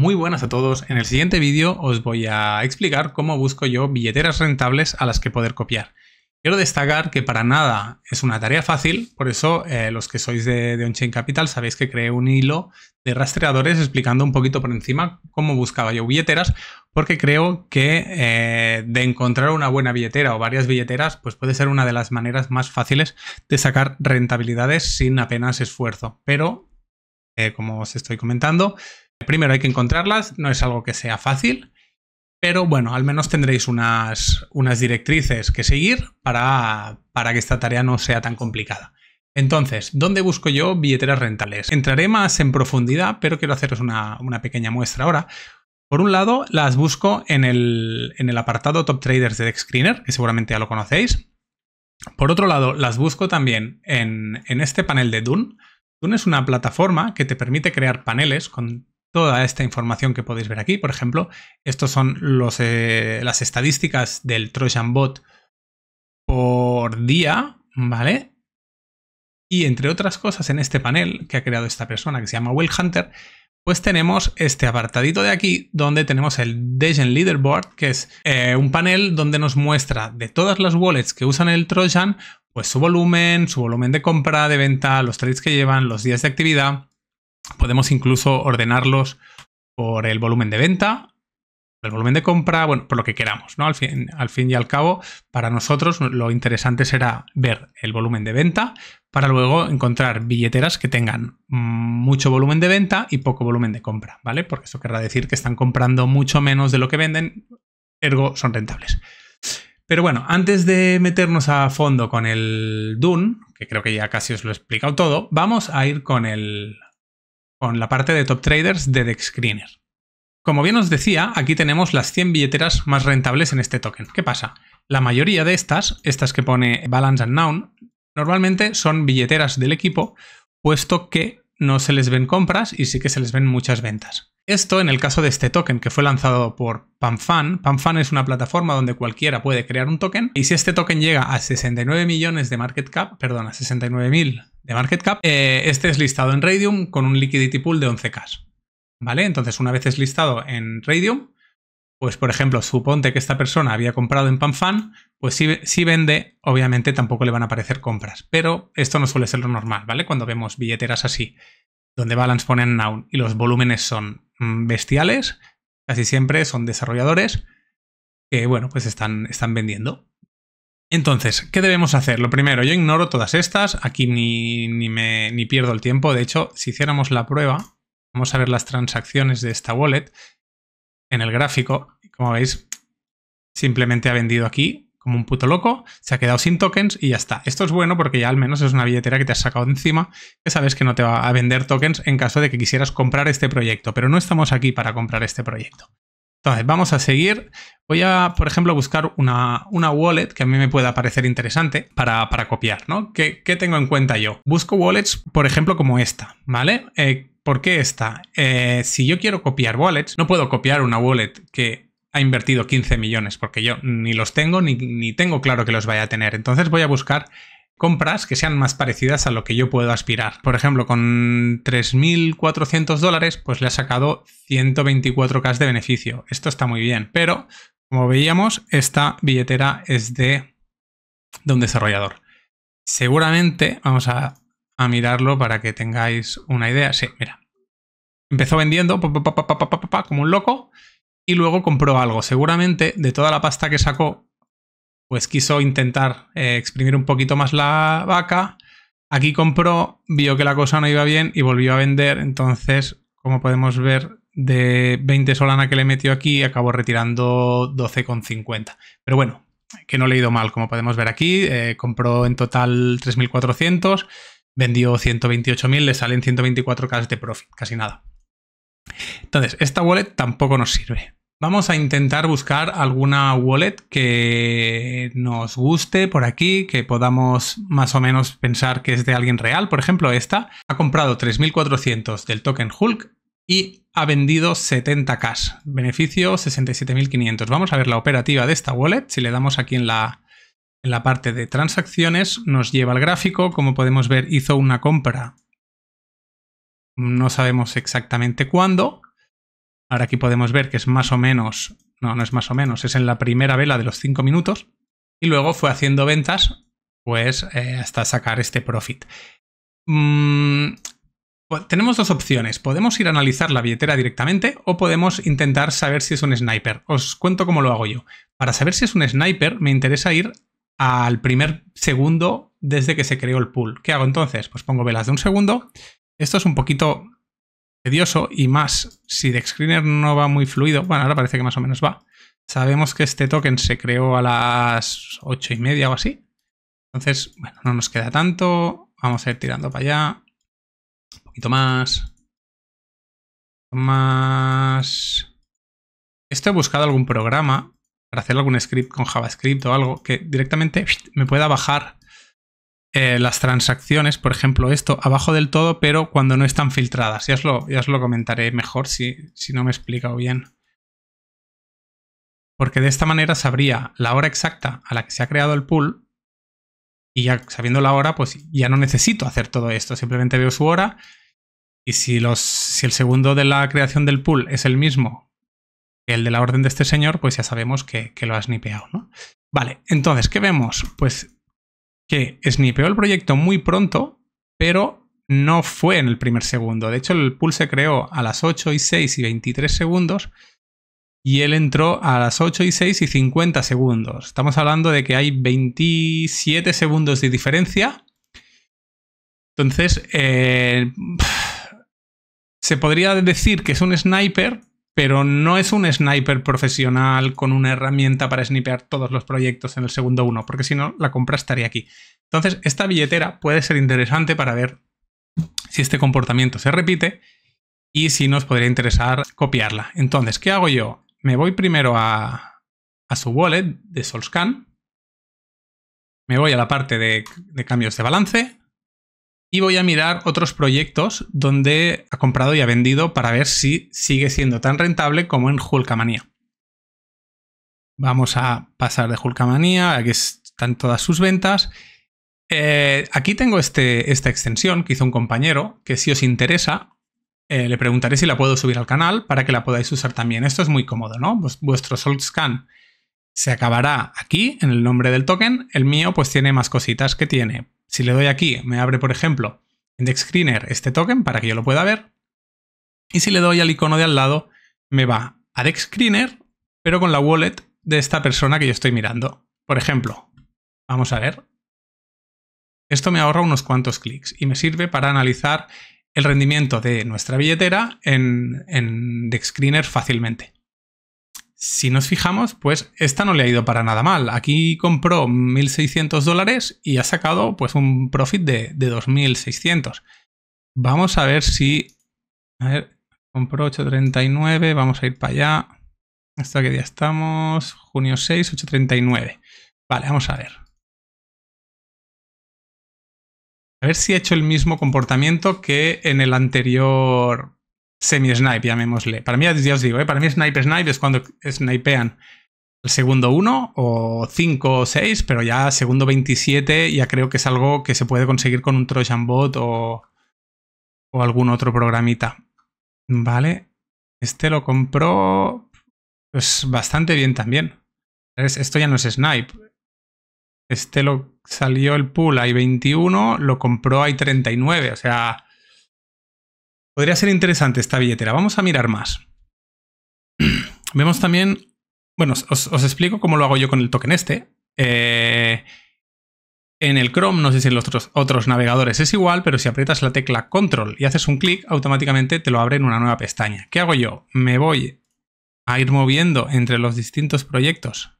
Muy buenas a todos, en el siguiente vídeo os voy a explicar cómo busco yo billeteras rentables a las que poder copiar. Quiero destacar que para nada es una tarea fácil, por eso eh, los que sois de, Onchain Capital sabéis que creé un hilo de rastreadores explicando un poquito por encima cómo buscaba yo billeteras, porque creo que eh, de encontrar una buena billetera o varias billeteras, pues puede ser una de las maneras más fáciles de sacar rentabilidades sin apenas esfuerzo. Pero, eh, como os estoy comentando, Primero hay que encontrarlas, no es algo que sea fácil, pero bueno, al menos tendréis unas, unas directrices que seguir para, para que esta tarea no sea tan complicada. Entonces, ¿dónde busco yo billeteras rentables? Entraré más en profundidad, pero quiero haceros una, pequeña muestra ahora. Por un lado, las busco en el, apartado Top Traders de Screener, que seguramente ya lo conocéis. Por otro lado, las busco también en, en este panel de Dune. Dune es una plataforma que te permite crear paneles con toda esta información que podéis ver aquí. Por ejemplo, estos son eh, las estadísticas del Trojan Bot por día, ¿vale? Y entre otras cosas, en este panel que ha creado esta persona que se llama Will Hunter, pues tenemos este apartadito de aquí donde tenemos el Degen Leaderboard, que es eh, un panel donde nos muestra de todas las wallets que usan el Trojan, pues su volumen, su volumen de compra, de venta, los trades que llevan, los días de actividad, Podemos incluso ordenarlos por el volumen de venta, por el volumen de compra, bueno, por lo que queramos, ¿no? Al fin, al fin y al cabo, para nosotros lo interesante será ver el volumen de venta para luego encontrar billeteras que tengan mucho volumen de venta y poco volumen de compra, ¿vale? Porque eso querrá decir que están comprando mucho menos de lo que venden, ergo son rentables. Pero bueno, antes de meternos a fondo con el DUN, que creo que ya casi os lo he explicado todo, vamos a ir con el con la parte de top traders de DexScreener. Como bien os decía, aquí tenemos las 100 billeteras más rentables en este token. ¿Qué pasa? La mayoría de estas, estas que pone Balance and Noun, normalmente son billeteras del equipo, puesto que no se les ven compras y sí que se les ven muchas ventas. Esto en el caso de este token que fue lanzado por PanFan. PanFan es una plataforma donde cualquiera puede crear un token y si este token llega a 69 millones de market cap, perdón, a 69.000... mil de market cap, eh, este es listado en Radium con un liquidity pool de 11K. ¿Vale? Entonces, una vez es listado en Radium, pues por ejemplo, suponte que esta persona había comprado en PanFan, pues si, vende, obviamente tampoco le van a aparecer compras. Pero esto no suele ser lo normal, ¿vale? Cuando vemos billeteras así, donde balance ponen noun y los volúmenes son mm, bestiales, casi siempre son desarrolladores que, bueno, pues están, están vendiendo. Entonces, ¿qué debemos hacer? Lo primero, yo ignoro todas estas, aquí ni, pierdo el tiempo. De hecho, si hiciéramos la prueba, vamos a ver las transacciones de esta wallet en el gráfico. Como veis, simplemente ha vendido aquí como un puto loco, se ha quedado sin tokens y ya está. Esto es bueno porque ya al menos es una billetera que te has sacado encima, que sabes que no te va a vender tokens en caso de que quisieras comprar este proyecto, pero no estamos aquí para comprar este proyecto. Entonces, vamos a seguir. Voy a, por ejemplo, buscar una, wallet que a mí me pueda parecer interesante para, copiar, ¿no? ¿Qué, tengo en cuenta yo? Busco wallets, por ejemplo, como esta, ¿vale? Eh, ¿Por qué esta? Eh, si yo quiero copiar wallets, no puedo copiar una wallet que ha invertido 15 millones, porque yo ni los tengo, ni, ni tengo claro que los vaya a tener. Entonces voy a buscar compras que sean más parecidas a lo que yo puedo aspirar. Por ejemplo, con 3.400 dólares, pues le ha sacado 124K de beneficio. Esto está muy bien, pero como veíamos, esta billetera es de, un desarrollador. Seguramente, vamos a, mirarlo para que tengáis una idea. Sí, mira. Empezó vendiendo como un loco y luego compró algo. Seguramente de toda la pasta que sacó pues quiso intentar eh, exprimir un poquito más la vaca. Aquí compró, vio que la cosa no iba bien y volvió a vender. Entonces, como podemos ver, de 20 solana que le metió aquí, acabó retirando 12,50. Pero bueno, que no le ha ido mal, como podemos ver aquí. Eh, compró en total 3.400, vendió 128.000, le salen 124K de profit, casi nada. Entonces, esta wallet tampoco nos sirve. Vamos a intentar buscar alguna wallet que nos guste por aquí, que podamos más o menos pensar que es de alguien real. Por ejemplo, esta ha comprado 3.400 del token Hulk y ha vendido 70 cash. Beneficio 67.500. Vamos a ver la operativa de esta wallet. Si le damos aquí en la, la parte de transacciones, nos lleva al gráfico. Como podemos ver, hizo una compra. No sabemos exactamente cuándo, Ahora aquí podemos ver que es más o menos, no, no es más o menos, es en la primera vela de los cinco minutos y luego fue haciendo ventas pues eh, hasta sacar este profit. Mm, pues, tenemos dos opciones, podemos ir a analizar la billetera directamente o podemos intentar saber si es un sniper. Os cuento cómo lo hago yo. Para saber si es un sniper me interesa ir al primer segundo desde que se creó el pool. ¿Qué hago entonces? Pues pongo velas de un segundo. Esto es un poquito tedioso y más si de Screener no va muy fluido. Bueno, ahora parece que más o menos va. Sabemos que este token se creó a las 8 y media o así. Entonces, bueno, no nos queda tanto. Vamos a ir tirando para allá. Un poquito más. Más. Esto he buscado algún programa para hacer algún script con JavaScript o algo que directamente me pueda bajar eh, las transacciones, por ejemplo, esto abajo del todo, pero cuando no están filtradas. Ya os lo, lo comentaré mejor si, si no me he explicado bien. Porque de esta manera sabría la hora exacta a la que se ha creado el pool y ya sabiendo la hora, pues ya no necesito hacer todo esto, simplemente veo su hora y si, los, si el segundo de la creación del pool es el mismo que el de la orden de este señor, pues ya sabemos que, lo ha snipeado, ¿no? Vale, entonces, ¿qué vemos? Pues que snipeó el proyecto muy pronto, pero no fue en el primer segundo. De hecho, el pool se creó a las 8 y 6 y 23 segundos y él entró a las 8 y 6 y 50 segundos. Estamos hablando de que hay 27 segundos de diferencia. Entonces, eh, se podría decir que es un sniper, pero no es un sniper profesional con una herramienta para snipear todos los proyectos en el segundo uno, porque si no, la compra estaría aquí. Entonces, esta billetera puede ser interesante para ver si este comportamiento se repite y si nos podría interesar copiarla. Entonces, ¿qué hago yo? Me voy primero a, su wallet de Solscan, me voy a la parte de cambios de balance, y voy a mirar otros proyectos donde ha comprado y ha vendido para ver si sigue siendo tan rentable como en Hulkamania. Vamos a pasar de Hulkamania, aquí están todas sus ventas. Eh, aquí tengo este, esta extensión que hizo un compañero, que si os interesa, eh, le preguntaré si la puedo subir al canal para que la podáis usar también. Esto es muy cómodo, ¿no? Vuestro Salt Scan se acabará aquí, en el nombre del token. El mío pues tiene más cositas que tiene si le doy aquí, me abre, por ejemplo, en DexScreener este token para que yo lo pueda ver. Y si le doy al icono de al lado, me va a DexScreener, pero con la wallet de esta persona que yo estoy mirando. Por ejemplo, vamos a ver. Esto me ahorra unos cuantos clics y me sirve para analizar el rendimiento de nuestra billetera en, en fácilmente. Si nos fijamos, pues esta no le ha ido para nada mal. Aquí compró 1.600 dólares y ha sacado pues un profit de, 2.600. Vamos a ver si... A ver, compró 8.39, vamos a ir para allá. ¿Hasta que día estamos? Junio 6, 8.39. Vale, vamos a ver. A ver si ha hecho el mismo comportamiento que en el anterior semi-snipe, llamémosle. Para mí, ya os digo, ¿eh? para mí snipe, snipe es cuando snipean el segundo 1 o 5 o 6, pero ya segundo 27 ya creo que es algo que se puede conseguir con un Trojan bot o, o algún otro programita. Vale, este lo compró pues, bastante bien también. Esto ya no es snipe. Este lo salió el pool hay 21, lo compró hay 39, o sea, Podría ser interesante esta billetera. Vamos a mirar más. Vemos también, bueno, os, explico cómo lo hago yo con el token este. Eh, en el Chrome, no sé si en los otros, navegadores es igual, pero si aprietas la tecla Control y haces un clic, automáticamente te lo abre en una nueva pestaña. ¿Qué hago yo? Me voy a ir moviendo entre los distintos proyectos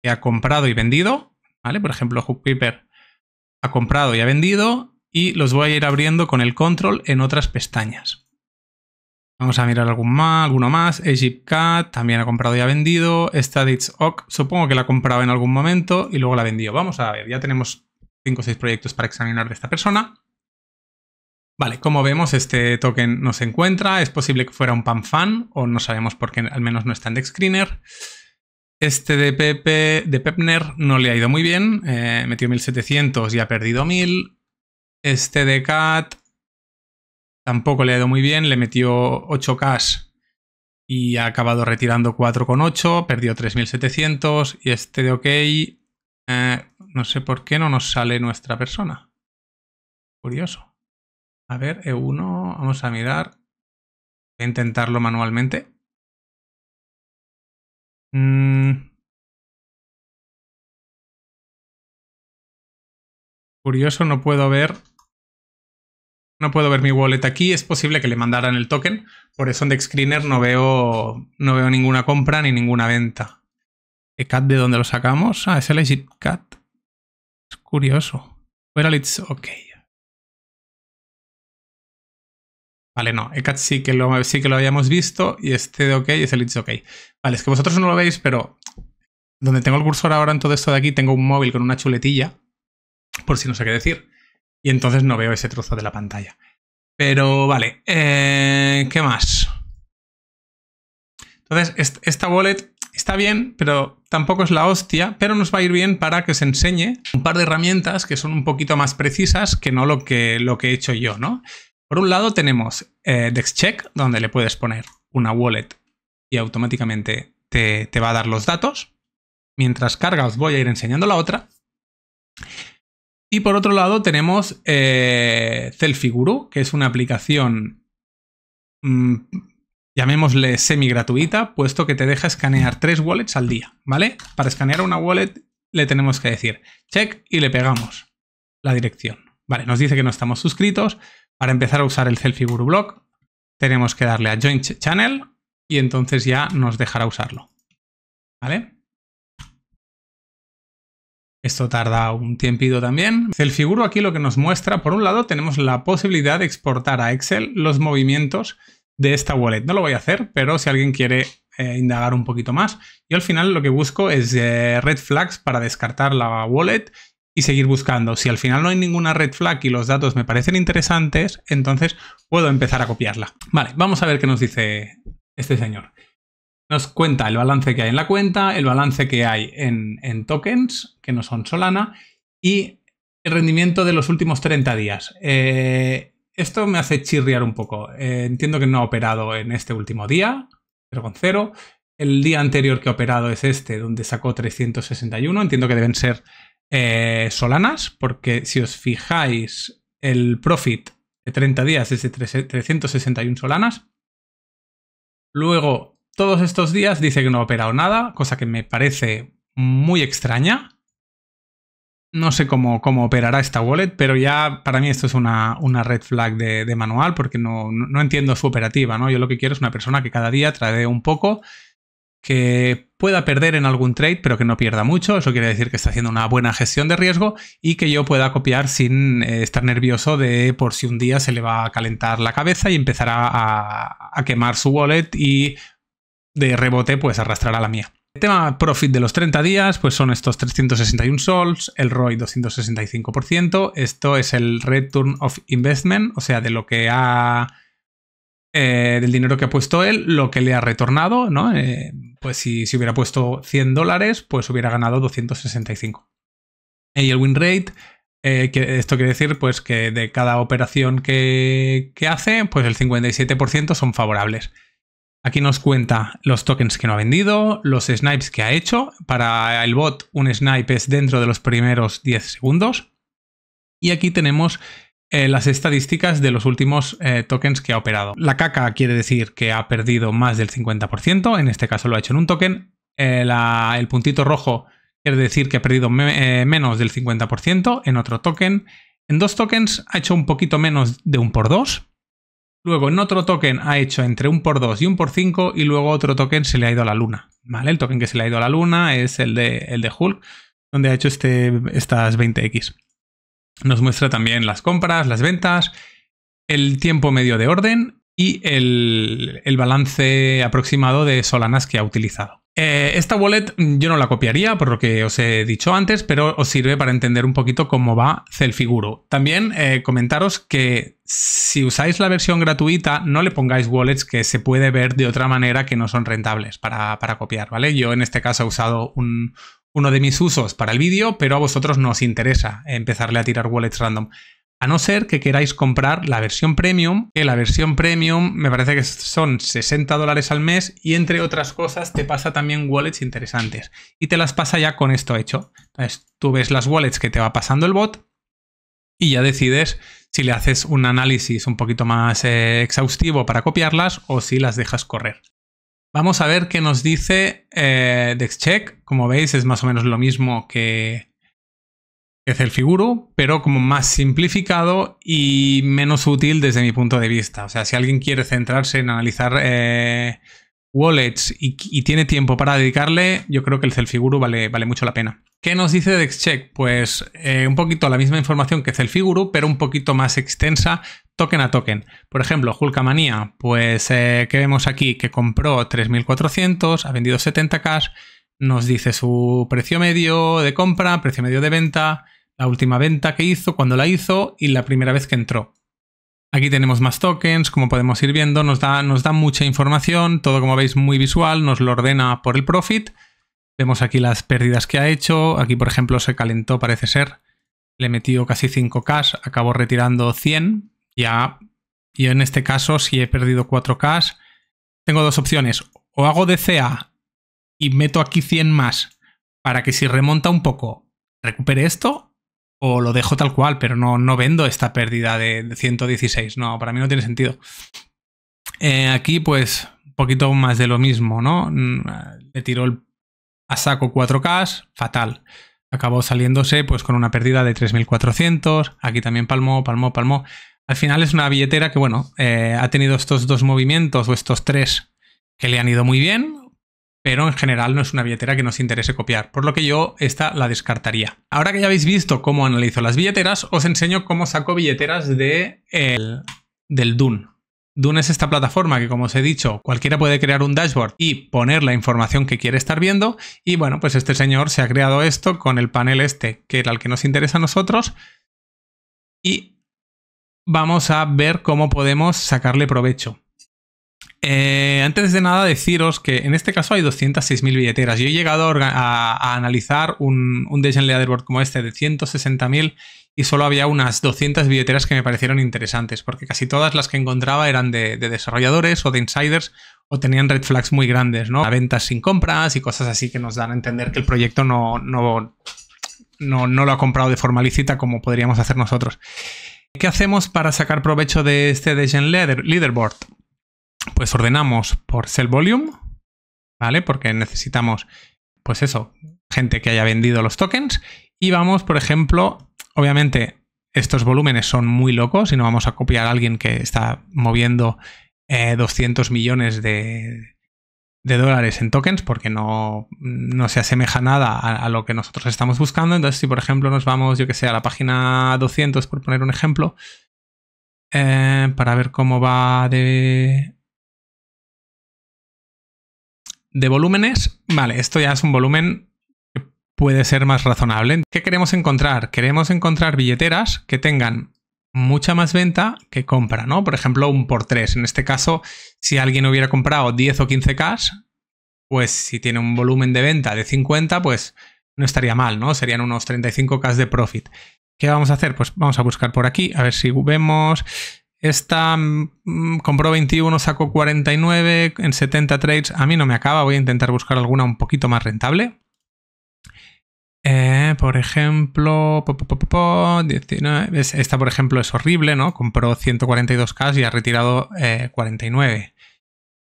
que ha comprado y vendido, ¿vale? Por ejemplo, Paper ha comprado y ha vendido y los voy a ir abriendo con el control en otras pestañas. Vamos a mirar algún más, alguno más. EgyptCat también ha comprado y ha vendido. ok supongo que la ha comprado en algún momento y luego la ha vendido. Vamos a ver, ya tenemos 5 o 6 proyectos para examinar de esta persona. Vale, como vemos, este token no se encuentra. Es posible que fuera un fan, o no sabemos por qué, al menos no está en screener Este de, Pepe, de Pepner no le ha ido muy bien. Eh, metió 1700 y ha perdido 1000. Este de Cat tampoco le ha ido muy bien, le metió 8 k y ha acabado retirando 4,8, perdió 3.700 y este de OK, eh, no sé por qué no nos sale nuestra persona. Curioso. A ver, E1, vamos a mirar. Voy a intentarlo manualmente. Mm. Curioso, no puedo ver no puedo ver mi wallet aquí, es posible que le mandaran el token. Por eso en Dexcreener no veo, no veo ninguna compra ni ninguna venta. ¿Ecat de dónde lo sacamos? Ah, es el EgyptCat. Es curioso. Well, it's ok. Vale, no, ECAT sí que, lo, sí que lo habíamos visto y este de OK es el It's OK. Vale, es que vosotros no lo veis, pero donde tengo el cursor ahora en todo esto de aquí, tengo un móvil con una chuletilla, por si no sé qué decir y entonces no veo ese trozo de la pantalla. Pero vale, eh, ¿qué más? Entonces, esta wallet está bien, pero tampoco es la hostia, pero nos va a ir bien para que se enseñe un par de herramientas que son un poquito más precisas que no lo que, lo que he hecho yo, ¿no? Por un lado tenemos eh, DexCheck, donde le puedes poner una wallet y automáticamente te, te va a dar los datos. Mientras carga os voy a ir enseñando la otra. Y por otro lado tenemos eh, que es una aplicación, mm, llamémosle semi gratuita, puesto que te deja escanear tres wallets al día, ¿vale? Para escanear una wallet le tenemos que decir check y le pegamos la dirección. Vale, nos dice que no estamos suscritos. Para empezar a usar el Selfie block Blog tenemos que darle a Join Channel y entonces ya nos dejará usarlo. ¿Vale? Esto tarda un tiempito también. El figuro aquí lo que nos muestra, por un lado tenemos la posibilidad de exportar a Excel los movimientos de esta wallet. No lo voy a hacer, pero si alguien quiere eh, indagar un poquito más. Y al final lo que busco es eh, red flags para descartar la wallet y seguir buscando. Si al final no hay ninguna red flag y los datos me parecen interesantes, entonces puedo empezar a copiarla. Vale, vamos a ver qué nos dice este señor. Nos cuenta el balance que hay en la cuenta, el balance que hay en, tokens, que no son Solana, y el rendimiento de los últimos 30 días. Eh, esto me hace chirriar un poco. Eh, entiendo que no ha operado en este último día, cero. El día anterior que ha operado es este, donde sacó 361. Entiendo que deben ser eh, solanas, porque si os fijáis, el profit de 30 días es de 361 solanas. Luego todos estos días dice que no ha operado nada, cosa que me parece muy extraña. No sé cómo, cómo operará esta wallet, pero ya para mí esto es una, red flag de, manual porque no, entiendo su operativa, ¿no? Yo lo que quiero es una persona que cada día trae un poco, que pueda perder en algún trade, pero que no pierda mucho. Eso quiere decir que está haciendo una buena gestión de riesgo y que yo pueda copiar sin eh, estar nervioso de por si un día se le va a calentar la cabeza y empezará a, a quemar su wallet y de rebote pues arrastrará la mía. El tema profit de los 30 días, pues son estos 361 sols, el ROI 265%, esto es el return of investment, o sea, de lo que ha... Eh, del dinero que ha puesto él, lo que le ha retornado, ¿no? Eh, pues si, hubiera puesto 100 dólares, pues hubiera ganado 265. Y el win rate, eh, esto quiere decir pues que de cada operación que hace, pues el 57% son favorables. Aquí nos cuenta los tokens que no ha vendido, los snipes que ha hecho. Para el bot, un snipe es dentro de los primeros 10 segundos. Y aquí tenemos eh, las estadísticas de los últimos eh, tokens que ha operado. La caca quiere decir que ha perdido más del 50%, en este caso lo ha hecho en un token. Eh, el puntito rojo quiere decir que ha perdido menos del 50% en otro token. En dos tokens ha hecho un poquito menos de un por dos. Luego en otro token ha hecho entre un por 2 y un por 5 y luego otro token se le ha ido a la luna. ¿Vale? El token que se le ha ido a la luna es el de, el de Hulk, donde ha hecho este, estas 20x. Nos muestra también las compras, las ventas, el tiempo medio de orden y el, el balance aproximado de Solanas que ha utilizado. Eh, esta wallet mm, yo no la copiaría por lo que os he dicho antes, pero os sirve para entender un poquito cómo va Celfiguro. También eh, comentaros que si usáis la versión gratuita, no le pongáis wallets que se puede ver de otra manera que no son rentables para, copiar, ¿vale? Yo en este caso he usado uno de mis usos para el vídeo, pero a vosotros no os interesa empezarle a tirar wallets random. A no ser que queráis comprar la versión premium, que la versión premium me parece que son 60 dólares al mes y entre otras cosas te pasa también wallets interesantes y te las pasa ya con esto hecho. Entonces tú ves las wallets que te va pasando el bot y ya decides si le haces un análisis un poquito más eh, exhaustivo para copiarlas o si las dejas correr. Vamos a ver qué nos dice eh, DexCheck. Como veis es más o menos lo mismo que, es el figuro, pero como más simplificado y menos útil desde mi punto de vista. O sea, si alguien quiere centrarse en analizar eh, wallets y, tiene tiempo para dedicarle, yo creo que el Celfiguro vale, vale mucho la pena. ¿Qué nos dice DexCheck? Pues eh, un poquito la misma información que Celfiguro, pero un poquito más extensa, token a token. Por ejemplo, Hulkamania, pues eh, que vemos aquí que compró 3.400, ha vendido 70 cash, nos dice su precio medio de compra, precio medio de venta, la última venta que hizo, cuando la hizo y la primera vez que entró. Aquí tenemos más tokens, como podemos ir viendo, nos da, nos da mucha información, todo como veis muy visual, nos lo ordena por el profit. Vemos aquí las pérdidas que ha hecho, aquí por ejemplo se calentó parece ser, le metió casi 5 cash. acabó retirando 100, ya, y en este caso si he perdido 4 cash, tengo dos opciones, o hago DCA y meto aquí 100 más para que si remonta un poco recupere esto, o lo dejo tal cual, pero no, no vendo esta pérdida de 116. No, para mí no tiene sentido. Eh, aquí, pues, un poquito más de lo mismo, ¿no? Mm, le tiró el, a saco 4K, fatal. Acabó saliéndose, pues, con una pérdida de 3.400. Aquí también palmó, palmó, palmó. Al final es una billetera que, bueno, eh, ha tenido estos dos movimientos o estos tres que le han ido muy bien, pero en general no es una billetera que nos interese copiar, por lo que yo esta la descartaría. Ahora que ya habéis visto cómo analizo las billeteras, os enseño cómo saco billeteras de el, del Dune. Dune es esta plataforma que, como os he dicho, cualquiera puede crear un dashboard y poner la información que quiere estar viendo. Y bueno, pues este señor se ha creado esto con el panel este, que era el que nos interesa a nosotros. Y vamos a ver cómo podemos sacarle provecho. Eh, antes de nada, deciros que en este caso hay 206.000 billeteras. Yo he llegado a, analizar un, un Degen Leaderboard como este de 160.000 y solo había unas 200 billeteras que me parecieron interesantes, porque casi todas las que encontraba eran de, desarrolladores o de insiders o tenían red flags muy grandes, ¿no? A ventas sin compras y cosas así que nos dan a entender que el proyecto no, no, no, no lo ha comprado de forma lícita como podríamos hacer nosotros. ¿Qué hacemos para sacar provecho de este Degen Leaderboard? pues ordenamos por sell volume, ¿vale? Porque necesitamos, pues eso, gente que haya vendido los tokens. Y vamos, por ejemplo, obviamente estos volúmenes son muy locos y no vamos a copiar a alguien que está moviendo 200 eh, millones de, dólares en tokens porque no, no se asemeja nada a, lo que nosotros estamos buscando. Entonces, si por ejemplo nos vamos, yo que sé, a la página 200, por poner un ejemplo, eh, para ver cómo va de, de volúmenes, vale, esto ya es un volumen que puede ser más razonable. ¿Qué queremos encontrar? Queremos encontrar billeteras que tengan mucha más venta que compra, ¿no? Por ejemplo, un por tres. En este caso, si alguien hubiera comprado 10 o 15 cash, pues si tiene un volumen de venta de 50, pues no estaría mal, ¿no? Serían unos 35 cash de profit. ¿Qué vamos a hacer? Pues vamos a buscar por aquí, a ver si vemos. Esta mm, compró 21, sacó 49 en 70 trades. A mí no me acaba, voy a intentar buscar alguna un poquito más rentable. Eh, por ejemplo, esta por ejemplo es horrible, ¿no? Compró 142k y ha retirado 49. Eh,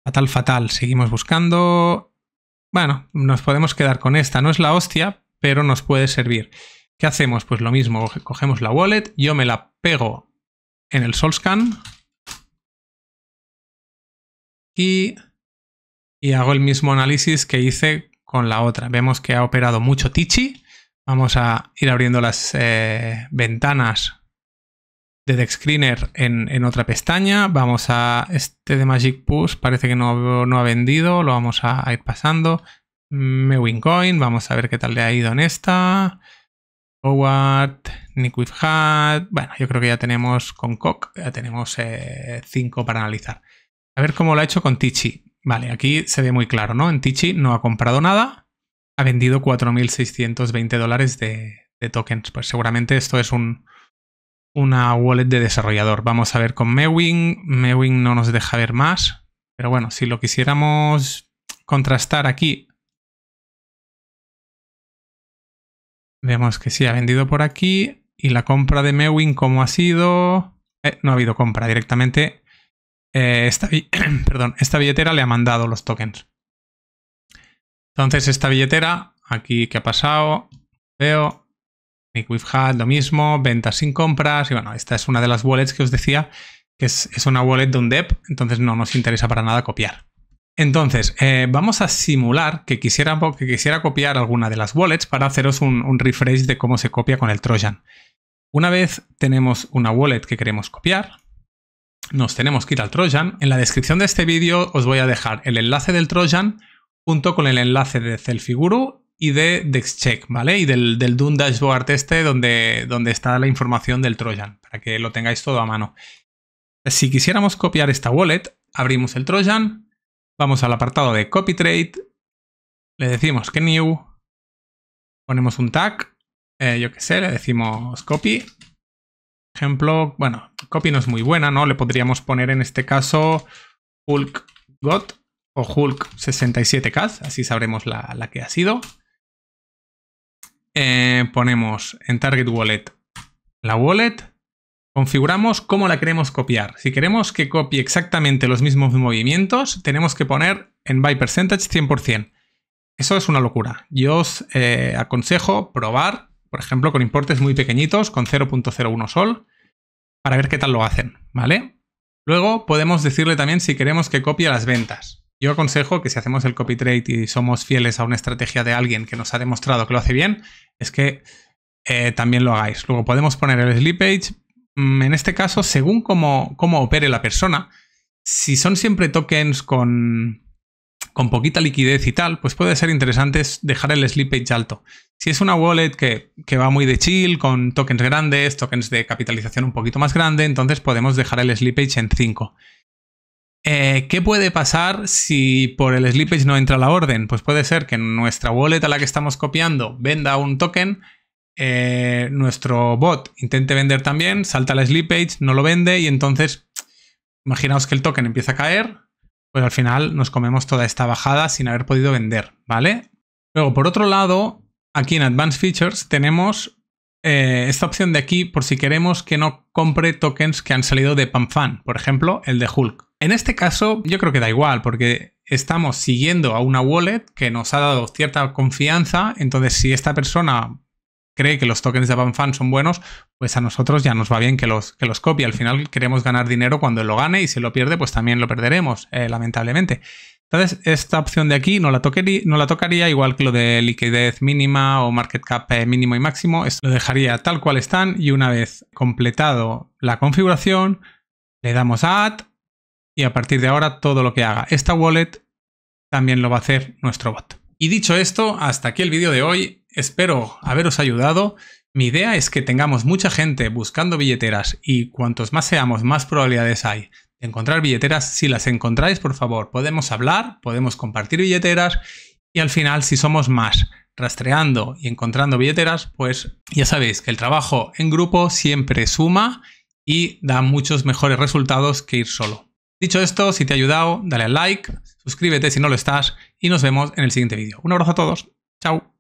fatal, fatal. Seguimos buscando. Bueno, nos podemos quedar con esta. No es la hostia, pero nos puede servir. ¿Qué hacemos? Pues lo mismo, cogemos la wallet, yo me la pego en el Solscan y, y hago el mismo análisis que hice con la otra. Vemos que ha operado mucho Tichi. Vamos a ir abriendo las eh, ventanas de DexScreener en, en otra pestaña. Vamos a este de Magic Push, parece que no, ha vendido, lo vamos a, ir pasando. Mm, Coin, vamos a ver qué tal le ha ido en esta. Howard, Nick Hat. Bueno, yo creo que ya tenemos con Koch, ya tenemos eh, cinco para analizar. A ver cómo lo ha hecho con Tichi. Vale, aquí se ve muy claro, ¿no? En Tichi no ha comprado nada, ha vendido 4.620 dólares de, tokens. Pues seguramente esto es un, una wallet de desarrollador. Vamos a ver con Mewing. Mewing no nos deja ver más, pero bueno, si lo quisiéramos contrastar aquí Vemos que sí, ha vendido por aquí. ¿Y la compra de Mewin cómo ha sido? Eh, no ha habido compra directamente. Eh, esta, perdón, esta billetera le ha mandado los tokens. Entonces esta billetera, aquí que ha pasado, veo, Nick lo mismo, ventas sin compras, y bueno, esta es una de las wallets que os decía, que es, es una wallet de un DEP, entonces no nos interesa para nada copiar. Entonces, eh, vamos a simular que quisiera, que quisiera, copiar alguna de las wallets para haceros un, refresh de cómo se copia con el Trojan. Una vez tenemos una wallet que queremos copiar, nos tenemos que ir al Trojan. En la descripción de este vídeo os voy a dejar el enlace del Trojan junto con el enlace de Celfiguru y de DexCheck, ¿vale? Y del, Doom Dashboard este donde, donde está la información del Trojan, para que lo tengáis todo a mano. Si quisiéramos copiar esta wallet, abrimos el Trojan, Vamos al apartado de copy trade, le decimos que new, ponemos un tag, eh, yo qué sé, le decimos copy. Ejemplo, bueno, copy no es muy buena, ¿no? Le podríamos poner en este caso Hulk got o Hulk 67K, así sabremos la, que ha sido. Eh, ponemos en Target Wallet la wallet Configuramos cómo la queremos copiar. Si queremos que copie exactamente los mismos movimientos, tenemos que poner en Buy percentage 100%. Eso es una locura. Yo os eh, aconsejo probar, por ejemplo, con importes muy pequeñitos, con 0.01 sol, para ver qué tal lo hacen, ¿vale? Luego podemos decirle también si queremos que copie las ventas. Yo aconsejo que si hacemos el copy trade y somos fieles a una estrategia de alguien que nos ha demostrado que lo hace bien, es que eh, también lo hagáis. Luego podemos poner el slippage, Mm, en este caso, según cómo, cómo opere la persona, si son siempre tokens con, con poquita liquidez y tal, pues puede ser interesante dejar el slippage alto. Si es una wallet que, va muy de chill, con tokens grandes, tokens de capitalización un poquito más grande, entonces podemos dejar el slippage en 5. Eh, ¿Qué puede pasar si por el slippage no entra la orden? Pues puede ser que nuestra wallet a la que estamos copiando venda un token eh, nuestro bot intente vender también, salta la sleep page, no lo vende y entonces imaginaos que el token empieza a caer, pues al final nos comemos toda esta bajada sin haber podido vender, ¿vale? Luego, por otro lado, aquí en Advanced Features tenemos eh, esta opción de aquí por si queremos que no compre tokens que han salido de PanFan, por ejemplo, el de Hulk. En este caso, yo creo que da igual, porque estamos siguiendo a una wallet que nos ha dado cierta confianza, entonces si esta persona cree que los tokens de Banfan son buenos, pues a nosotros ya nos va bien que los, que los copie. Al final queremos ganar dinero cuando lo gane y si lo pierde, pues también lo perderemos, eh, lamentablemente. Entonces, esta opción de aquí no la, no la tocaría, igual que lo de liquidez mínima o market cap eh, mínimo y máximo. Esto lo dejaría tal cual están y una vez completado la configuración, le damos a Add y a partir de ahora todo lo que haga esta wallet también lo va a hacer nuestro bot. Y dicho esto, hasta aquí el vídeo de hoy. Espero haberos ayudado. Mi idea es que tengamos mucha gente buscando billeteras y cuantos más seamos, más probabilidades hay de encontrar billeteras. Si las encontráis, por favor, podemos hablar, podemos compartir billeteras y al final, si somos más rastreando y encontrando billeteras, pues ya sabéis que el trabajo en grupo siempre suma y da muchos mejores resultados que ir solo. Dicho esto, si te ha ayudado, dale al like, suscríbete si no lo estás y nos vemos en el siguiente vídeo. Un abrazo a todos. Chao.